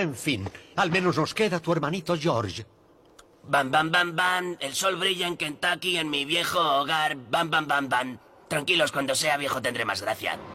En fin, al menos nos queda tu hermanito George. Bam, bam, bam, bam. El sol brilla en Kentucky, en mi viejo hogar. Bam, bam, bam, bam. Tranquilos, cuando sea viejo tendré más gracia.